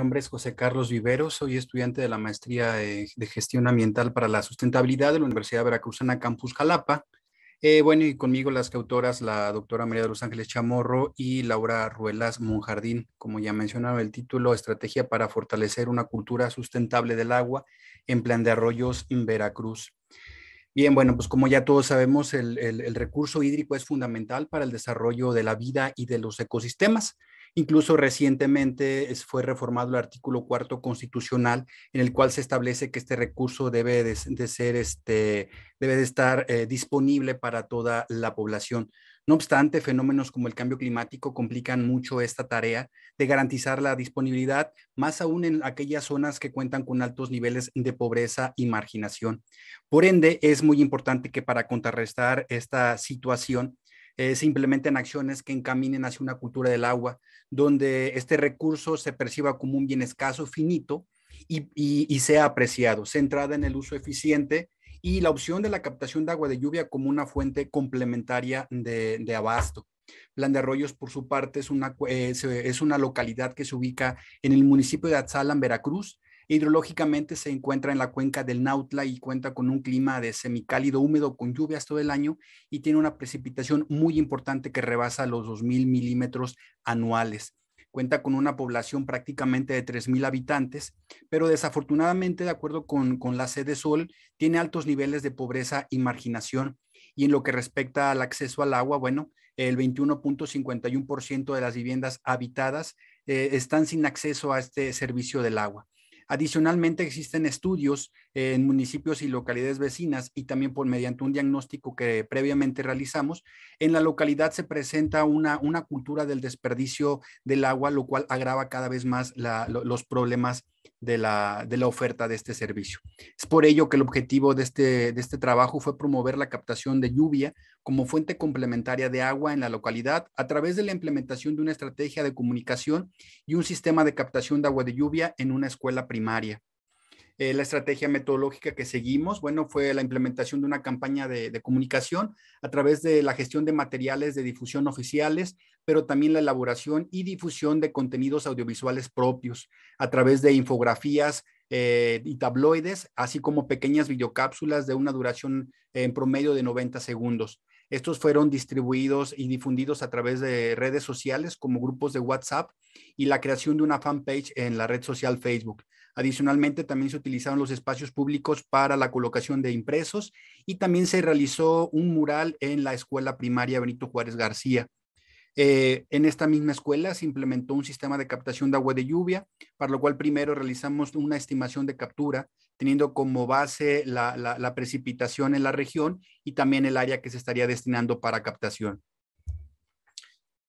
nombre es José Carlos Viveros, soy estudiante de la maestría de, gestión ambiental para la sustentabilidad de la Universidad Veracruzana Campus Jalapa. Eh, bueno, y conmigo las coautoras, la doctora María de los Ángeles Chamorro y Laura Ruelas Monjardín, como ya mencionaba el título, Estrategia para fortalecer una cultura sustentable del agua en plan de arroyos en Veracruz. Bien, bueno, pues como ya todos sabemos, el, el recurso hídrico es fundamental para el desarrollo de la vida y de los ecosistemas. Incluso recientemente fue reformado el artículo cuarto constitucional en el cual se establece que este recurso debe de, ser, este, debe de estar eh, disponible para toda la población. No obstante, fenómenos como el cambio climático complican mucho esta tarea de garantizar la disponibilidad, más aún en aquellas zonas que cuentan con altos niveles de pobreza y marginación. Por ende, es muy importante que para contrarrestar esta situación, eh, se implementen acciones que encaminen hacia una cultura del agua, donde este recurso se perciba como un bien escaso, finito, y, sea apreciado, centrada en el uso eficiente y la opción de la captación de agua de lluvia como una fuente complementaria de, abasto. Plan de Arroyos, por su parte, es una, eh, una localidad que se ubica en el municipio de Atzalan, Veracruz, Hidrológicamente se encuentra en la cuenca del Nautla y cuenta con un clima de semicálido húmedo con lluvias todo el año y tiene una precipitación muy importante que rebasa los 2.000 milímetros anuales cuenta con una población prácticamente de 3.000 habitantes, pero desafortunadamente, de acuerdo con, la sede Sol, tiene altos niveles de pobreza y marginación. Y en lo que respecta al acceso al agua, bueno, el 21.51% de las viviendas habitadas eh, están sin acceso a este servicio del agua. Adicionalmente, existen estudios en municipios y localidades vecinas y también por mediante un diagnóstico que previamente realizamos. En la localidad se presenta una, una cultura del desperdicio del agua, lo cual agrava cada vez más los problemas de la, oferta de este servicio. Es por ello que el objetivo de este, de este trabajo fue promover la captación de lluvia como fuente complementaria de agua en la localidad a través de la implementación de una estrategia de comunicación y un sistema de captación de agua de lluvia en una escuela primaria. Eh, la estrategia metodológica que seguimos, bueno, fue la implementación de una campaña de, comunicación a través de la gestión de materiales de difusión oficiales, pero también la elaboración y difusión de contenidos audiovisuales propios a través de infografías. Eh, y tabloides, así como pequeñas videocápsulas de una duración en promedio de 90 segundos. Estos fueron distribuidos y difundidos a través de redes sociales como grupos de WhatsApp y la creación de una fanpage en la red social Facebook. Adicionalmente, también se utilizaron los espacios públicos para la colocación de impresos y también se realizó un mural en la escuela primaria Benito Juárez García. Eh, en esta misma escuela se implementó un sistema de captación de agua de lluvia, para lo cual primero realizamos una estimación de captura, teniendo como base la precipitación en la región y también el área que se estaría destinando para captación.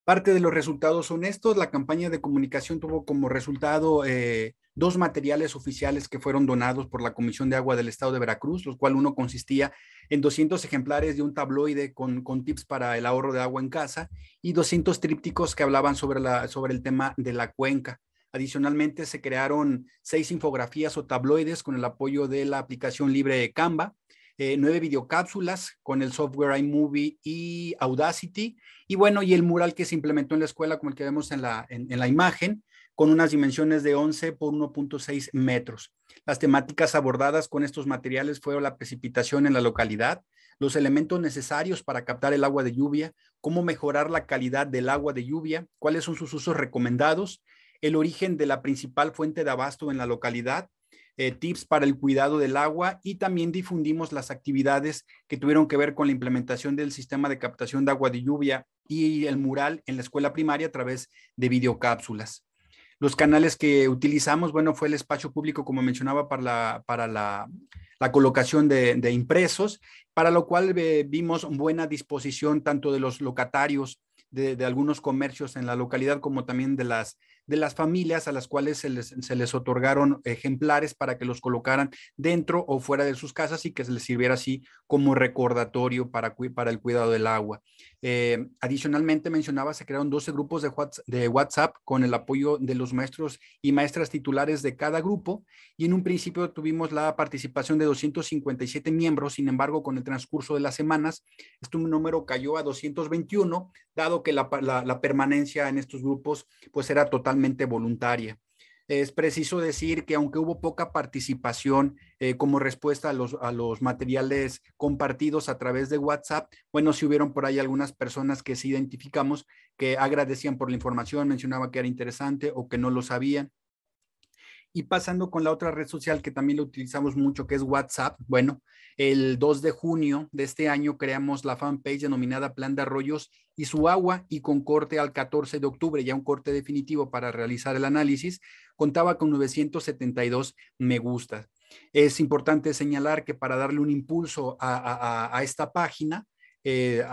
Parte de los resultados son estos. La campaña de comunicación tuvo como resultado eh, dos materiales oficiales que fueron donados por la Comisión de Agua del Estado de Veracruz, los cual uno consistía en 200 ejemplares de un tabloide con, tips para el ahorro de agua en casa y 200 trípticos que hablaban sobre, sobre el tema de la cuenca. Adicionalmente, se crearon seis infografías o tabloides con el apoyo de la aplicación libre Canva eh, nueve videocápsulas con el software iMovie y Audacity. Y bueno, y el mural que se implementó en la escuela, como el que vemos en la, en la imagen, con unas dimensiones de 11 por 1.6 metros. Las temáticas abordadas con estos materiales fueron la precipitación en la localidad, los elementos necesarios para captar el agua de lluvia, cómo mejorar la calidad del agua de lluvia, cuáles son sus usos recomendados, el origen de la principal fuente de abasto en la localidad, eh, tips para el cuidado del agua y también difundimos las actividades que tuvieron que ver con la implementación del sistema de captación de agua de lluvia y el mural en la escuela primaria a través de videocápsulas. Los canales que utilizamos, bueno, fue el espacio público, como mencionaba, para la, para la, colocación de, impresos, para lo cual eh, vimos buena disposición tanto de los locatarios de, algunos comercios en la localidad como también de las de las familias a las cuales se les, otorgaron ejemplares para que los colocaran dentro o fuera de sus casas y que se les sirviera así como recordatorio para, para el cuidado del agua. Eh, adicionalmente mencionaba, se crearon 12 grupos de WhatsApp, de WhatsApp con el apoyo de los maestros y maestras titulares de cada grupo y en un principio tuvimos la participación de 257 miembros, sin embargo, con el transcurso de las semanas, este número cayó a 221, dado que la, la permanencia en estos grupos pues era totalmente voluntaria es preciso decir que aunque hubo poca participación eh, como respuesta a los, a los materiales compartidos a través de WhatsApp, bueno, sí hubieron por ahí algunas personas que sí identificamos que agradecían por la información, mencionaba que era interesante o que no lo sabían. Y pasando con la otra red social que también lo utilizamos mucho, que es WhatsApp. Bueno, el 2 de junio de este año creamos la fanpage denominada Plan de Arroyos y su agua y con corte al 14 de octubre, ya un corte definitivo para realizar el análisis, contaba con 972 me gusta. Es importante señalar que para darle un impulso a, esta página, eh,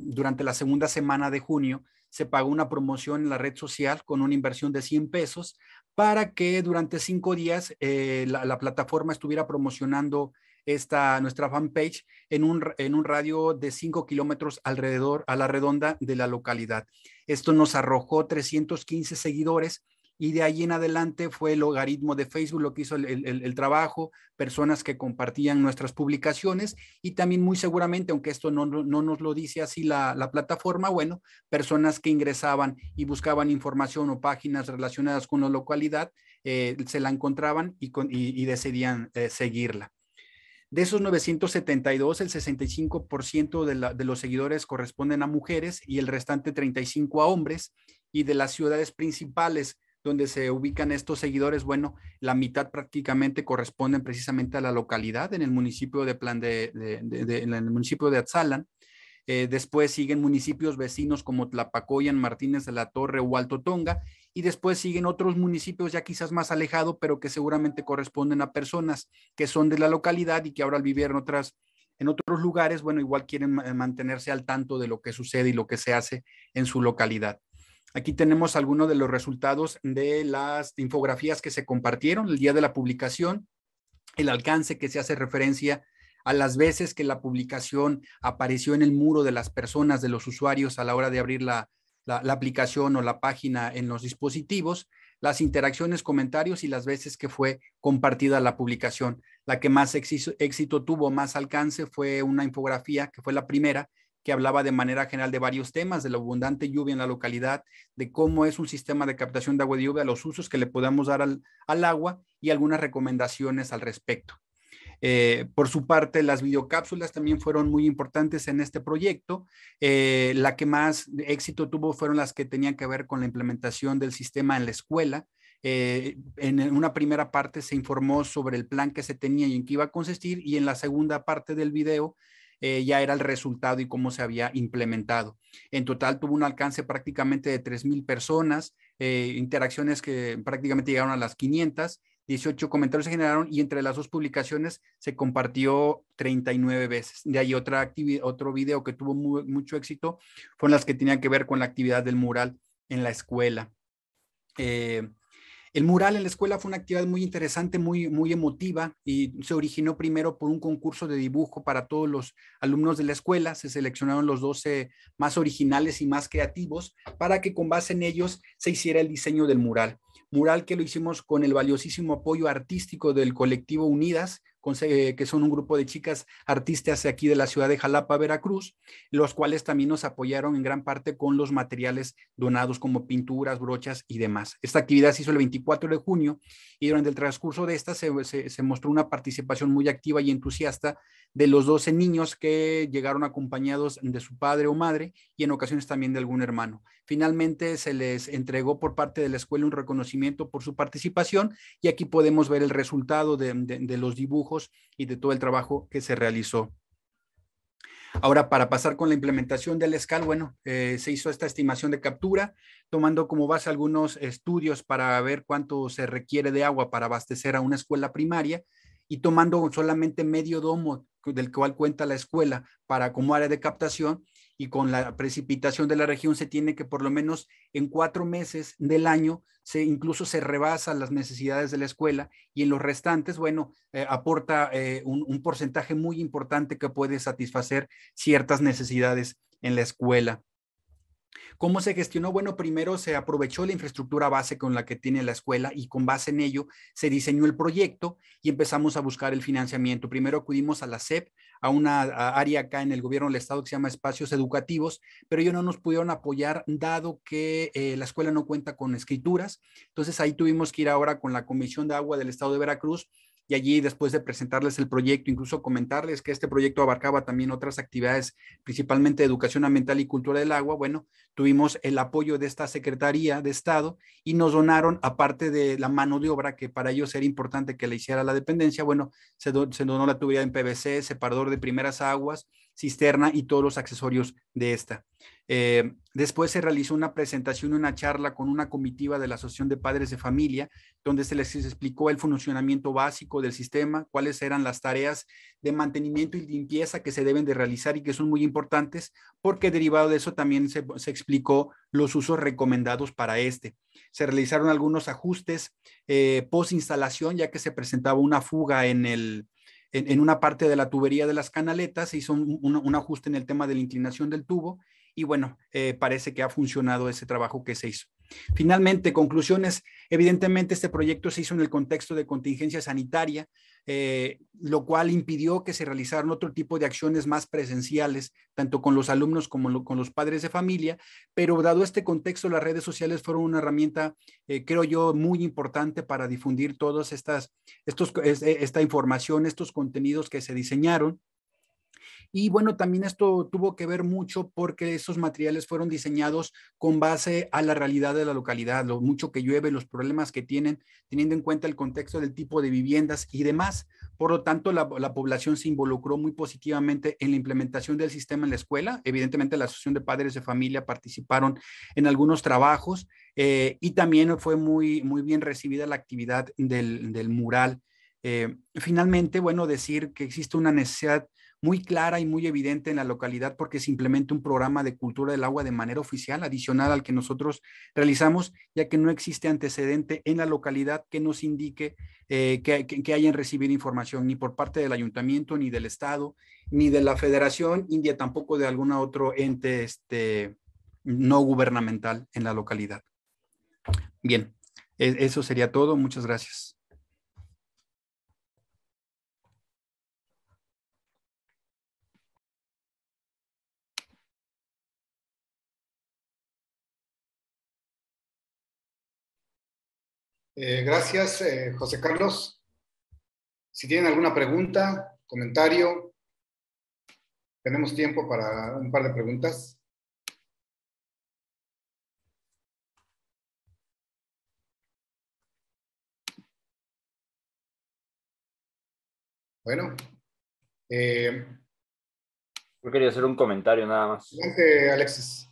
durante la segunda semana de junio, se pagó una promoción en la red social con una inversión de 100 pesos para que durante cinco días eh, la, plataforma estuviera promocionando esta, nuestra fanpage en un, en un radio de cinco kilómetros alrededor, a la redonda de la localidad. Esto nos arrojó 315 seguidores y de ahí en adelante fue el logaritmo de Facebook lo que hizo el, trabajo, personas que compartían nuestras publicaciones y también muy seguramente, aunque esto no, nos lo dice así la, plataforma, bueno, personas que ingresaban y buscaban información o páginas relacionadas con la localidad, eh, se la encontraban y, y, decidían eh, seguirla. De esos 972, el 65% de, la, de los seguidores corresponden a mujeres y el restante 35 a hombres. Y de las ciudades principales, donde se ubican estos seguidores, bueno, la mitad prácticamente corresponden precisamente a la localidad en el municipio de Plan de, en el municipio de Atzalan. Eh, después siguen municipios vecinos como Tlapacoyan, Martínez de la Torre o Alto Tonga, y después siguen otros municipios ya quizás más alejados, pero que seguramente corresponden a personas que son de la localidad y que ahora al vivir otras en otros lugares, bueno, igual quieren mantenerse al tanto de lo que sucede y lo que se hace en su localidad. Aquí tenemos algunos de los resultados de las infografías que se compartieron el día de la publicación, el alcance que se hace referencia a las veces que la publicación apareció en el muro de las personas, de los usuarios a la hora de abrir la, aplicación o la página en los dispositivos, las interacciones, comentarios y las veces que fue compartida la publicación. La que más éxito tuvo, más alcance, fue una infografía que fue la primera hablaba de manera general de varios temas, de la abundante lluvia en la localidad, de cómo es un sistema de captación de agua de lluvia, los usos que le podamos dar al, agua y algunas recomendaciones al respecto. Eh, por su parte, las videocápsulas también fueron muy importantes en este proyecto. Eh, la que más éxito tuvo fueron las que tenían que ver con la implementación del sistema en la escuela. Eh, en una primera parte se informó sobre el plan que se tenía y en qué iba a consistir y en la segunda parte del video eh, ya era el resultado y cómo se había implementado. En total tuvo un alcance prácticamente de 3.000 personas, eh, interacciones que prácticamente llegaron a las 500, 18 comentarios se generaron y entre las dos publicaciones se compartió 39 veces. De ahí otra otro video que tuvo mucho éxito fueron las que tenían que ver con la actividad del mural en la escuela. Eh, el mural en la escuela fue una actividad muy interesante, muy, muy emotiva y se originó primero por un concurso de dibujo para todos los alumnos de la escuela. Se seleccionaron los 12 más originales y más creativos para que con base en ellos se hiciera el diseño del mural. Mural que lo hicimos con el valiosísimo apoyo artístico del colectivo Unidas, eh, que son un grupo de chicas artistas aquí de la ciudad de Jalapa, Veracruz, los cuales también nos apoyaron en gran parte con los materiales donados como pinturas, brochas y demás. Esta actividad se hizo el 24 de junio y durante el transcurso de esta se, se, mostró una participación muy activa y entusiasta de los 12 niños que llegaron acompañados de su padre o madre y en ocasiones también de algún hermano. Finalmente se les entregó por parte de la escuela un reconocimiento por su participación y aquí podemos ver el resultado de, de los dibujos y de todo el trabajo que se realizó. Ahora, para pasar con la implementación del SCAL, bueno, eh, se hizo esta estimación de captura, tomando como base algunos estudios para ver cuánto se requiere de agua para abastecer a una escuela primaria y tomando solamente medio domo del cual cuenta la escuela para como área de captación y con la precipitación de la región se tiene que por lo menos en cuatro meses del año se incluso se rebasa las necesidades de la escuela y en los restantes, bueno, eh, aporta eh, un, un, porcentaje muy importante que puede satisfacer ciertas necesidades en la escuela. ¿Cómo se gestionó? Bueno, primero se aprovechó la infraestructura base con la que tiene la escuela y con base en ello se diseñó el proyecto y empezamos a buscar el financiamiento. Primero acudimos a la SEP a una área acá en el gobierno del estado que se llama espacios educativos, pero ellos no nos pudieron apoyar dado que eh, la escuela no cuenta con escrituras. Entonces ahí tuvimos que ir ahora con la Comisión de Agua del Estado de Veracruz y allí después de presentarles el proyecto, incluso comentarles que este proyecto abarcaba también otras actividades, principalmente educación ambiental y cultura del agua, bueno, tuvimos el apoyo de esta Secretaría de Estado y nos donaron, aparte de la mano de obra, que para ellos era importante que le hiciera la dependencia, bueno, se, se donó la tubería en PVC, separador de primeras aguas, cisterna y todos los accesorios de esta. Eh, después se realizó una presentación, una charla con una comitiva de la Asociación de Padres de Familia, donde se les explicó el funcionamiento básico del sistema, cuáles eran las tareas de mantenimiento y limpieza que se deben de realizar y que son muy importantes, porque derivado de eso también se, explicó los usos recomendados para este. Se realizaron algunos ajustes eh, post instalación, ya que se presentaba una fuga en el, en, una parte de la tubería de las canaletas, se hizo un, ajuste en el tema de la inclinación del tubo y bueno, eh, parece que ha funcionado ese trabajo que se hizo. Finalmente, conclusiones. Evidentemente, este proyecto se hizo en el contexto de contingencia sanitaria, eh, lo cual impidió que se realizaran otro tipo de acciones más presenciales, tanto con los alumnos como con los padres de familia, pero dado este contexto, las redes sociales fueron una herramienta, eh, creo yo, muy importante para difundir todas estas, estos, e, esta información, estos contenidos que se diseñaron. Y bueno, también esto tuvo que ver mucho porque esos materiales fueron diseñados con base a la realidad de la localidad, lo mucho que llueve, los problemas que tienen, teniendo en cuenta el contexto del tipo de viviendas y demás. Por lo tanto, la, población se involucró muy positivamente en la implementación del sistema en la escuela. Evidentemente, la Asociación de Padres de Familia participaron en algunos trabajos eh, y también fue muy, muy bien recibida la actividad del, mural. Eh, finalmente, bueno, decir que existe una necesidad muy clara y muy evidente en la localidad porque se implementa un programa de cultura del agua de manera oficial, adicional al que nosotros realizamos, ya que no existe antecedente en la localidad que nos indique eh, que, que, hayan recibido información ni por parte del ayuntamiento, ni del Estado, ni de la Federación India, tampoco de algún otro ente este, no gubernamental en la localidad. Bien, e, eso sería todo. Muchas gracias. Eh, gracias, eh, José Carlos. Si tienen alguna pregunta, comentario, tenemos tiempo para un par de preguntas. Bueno. Eh, yo quería hacer un comentario nada más. Adelante, Alexis.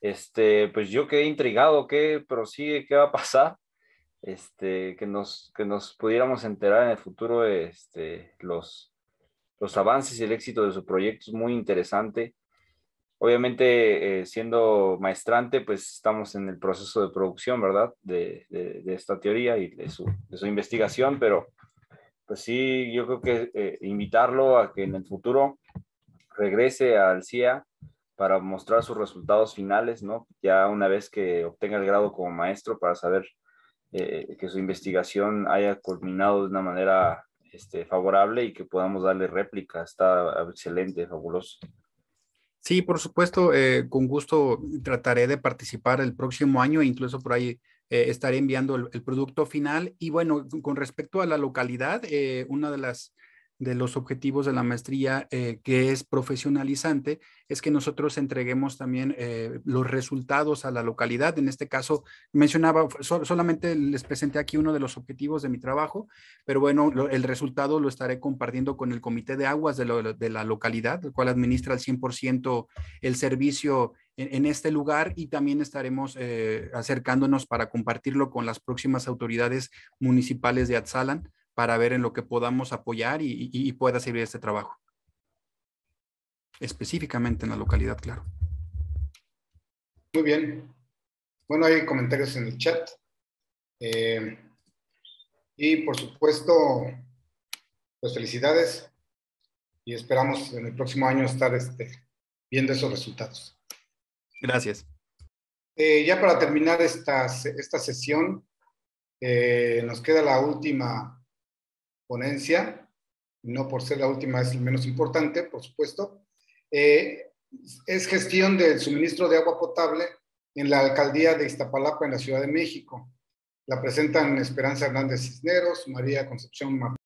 Este, pues yo quedé intrigado, ¿qué prosigue? ¿Qué va a pasar? este, que, nos, que nos pudiéramos enterar en el futuro este, los, los avances y el éxito de su proyecto. Es muy interesante. Obviamente, eh, siendo maestrante, pues estamos en el proceso de producción, ¿verdad? De, de, esta teoría y de su, de su, investigación, pero pues sí, yo creo que eh, invitarlo a que en el futuro regrese al CIA para mostrar sus resultados finales, ¿no? Ya una vez que obtenga el grado como maestro para saber eh, que su investigación haya culminado de una manera este, favorable y que podamos darle réplica. Está excelente, fabuloso. Sí, por supuesto, eh, con gusto trataré de participar el próximo año e incluso por ahí eh, estaré enviando el, producto final. Y bueno, con respecto a la localidad, una de las de los objetivos de la maestría eh, que es profesionalizante es que nosotros entreguemos también eh, los resultados a la localidad. En este caso, mencionaba, solamente les presenté aquí uno de los objetivos de mi trabajo, pero bueno, el resultado lo estaré compartiendo con el Comité de Aguas de, la localidad, el cual administra al 100% el servicio en, este lugar y también estaremos eh, acercándonos para compartirlo con las próximas autoridades municipales de Atzalan para ver en lo que podamos apoyar y, pueda servir este trabajo. Específicamente en la localidad, claro. Muy bien. Bueno, hay comentarios en el chat. Eh, y por supuesto, pues felicidades y esperamos en el próximo año estar este, viendo esos resultados. Gracias. Eh, ya para terminar esta, esta sesión, eh, nos queda la última ponencia, no por ser la última es el menos importante, por supuesto, eh, es gestión del suministro de agua potable en la alcaldía de Iztapalapa, en la Ciudad de México. La presentan Esperanza Hernández Cisneros, María Concepción Martínez.